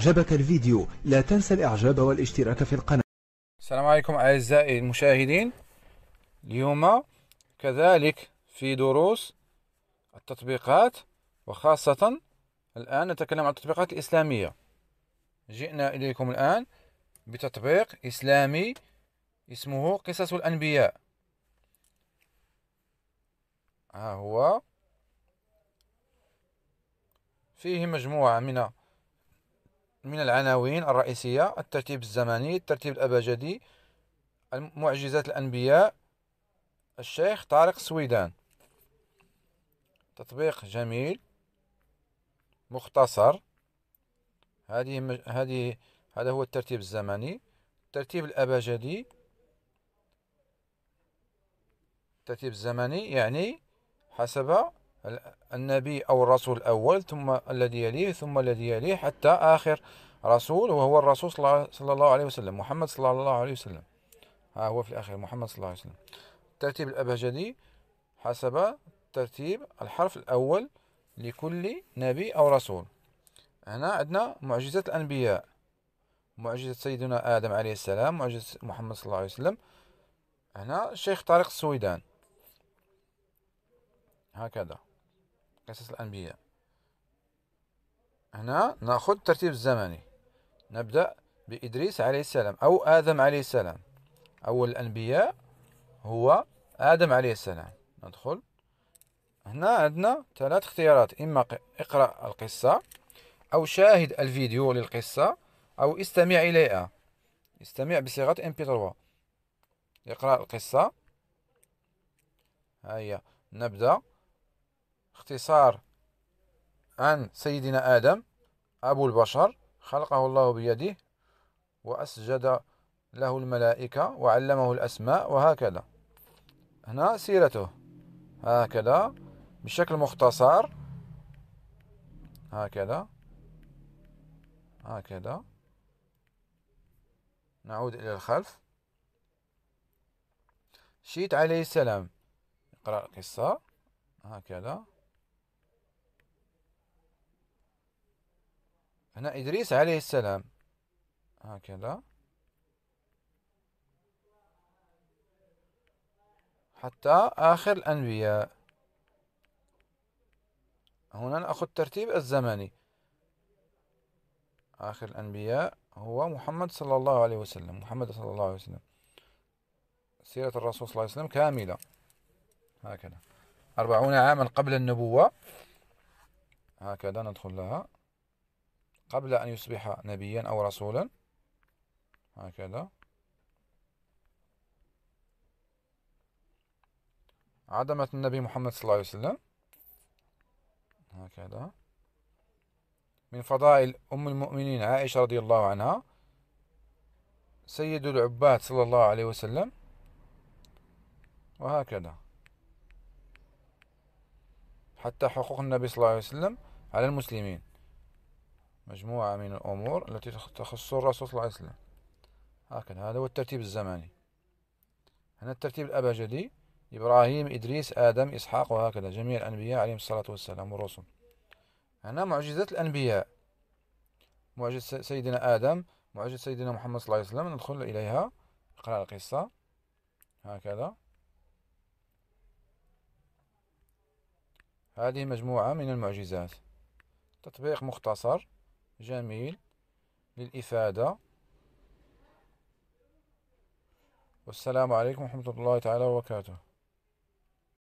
أعجبك الفيديو لا تنسى الإعجاب والاشتراك في القناة السلام عليكم أعزائي المشاهدين اليوم كذلك في دروس التطبيقات وخاصة الآن نتكلم عن التطبيقات الإسلامية جئنا إليكم الآن بتطبيق إسلامي اسمه قصص الأنبياء ها هو فيه مجموعة من من العناوين الرئيسية الترتيب الزمني الترتيب الأبجدي معجزات الأنبياء الشيخ طارق سويدان تطبيق جميل مختصر هذه مج... هذه هذا هو الترتيب الزمني الترتيب الأبجدي الترتيب الزمني يعني حسب النبي أو الرسول الأول ثم الذي يليه ثم الذي يليه حتى آخر رسول وهو الرسول صلى الله عليه وسلم محمد صلى الله عليه وسلم ها هو في الأخير محمد صلى الله عليه وسلم الترتيب الأبجدي حسب ترتيب الحرف الأول لكل نبي أو رسول هنا عندنا معجزة الأنبياء معجزة سيدنا آدم عليه السلام معجزة محمد صلى الله عليه وسلم هنا الشيخ طارق السويدان هكذا قصص الأنبياء هنا نأخذ الترتيب الزمني نبدأ بإدريس عليه السلام أو آدم عليه السلام أول الأنبياء هو آدم عليه السلام ندخل هنا عندنا ثلاث اختيارات إما اقرأ القصة أو شاهد الفيديو للقصة أو استمع إليها استمع بصيغة MP3 اقرأ القصة هيا نبدأ اختصار عن سيدنا آدم أبو البشر خلقه الله بيده وأسجد له الملائكة وعلمه الأسماء وهكذا هنا سيرته هكذا بشكل مختصر هكذا هكذا نعود إلى الخلف شيت عليه السلام اقرأ القصة هكذا هنا إدريس عليه السلام هكذا حتى آخر الأنبياء هنا نأخذ الترتيب الزمني آخر الأنبياء هو محمد صلى الله عليه وسلم محمد صلى الله عليه وسلم سيرة الرسول صلى الله عليه وسلم كاملة هكذا أربعون عاما قبل النبوة هكذا ندخل لها قبل أن يصبح نبيا أو رسولا هكذا عدمة النبي محمد صلى الله عليه وسلم هكذا من فضائل أم المؤمنين عائشة رضي الله عنها سيد العباد صلى الله عليه وسلم وهكذا حتى حقوق النبي صلى الله عليه وسلم على المسلمين مجموعة من الأمور التي تخص الرسول صلى الله عليه وسلم هكذا هذا هو الترتيب الزمني هنا الترتيب الأبجدي إبراهيم إدريس آدم إسحاق وهكذا جميع الأنبياء عليهم الصلاة والسلام والرسل هنا معجزات الأنبياء معجزة سيدنا آدم معجزة سيدنا محمد صلى الله عليه وسلم ندخل إليها نقرأ القصة هكذا هذه مجموعة من المعجزات تطبيق مختصر جميل للإفادة والسلام عليكم ورحمة الله تعالى وبركاته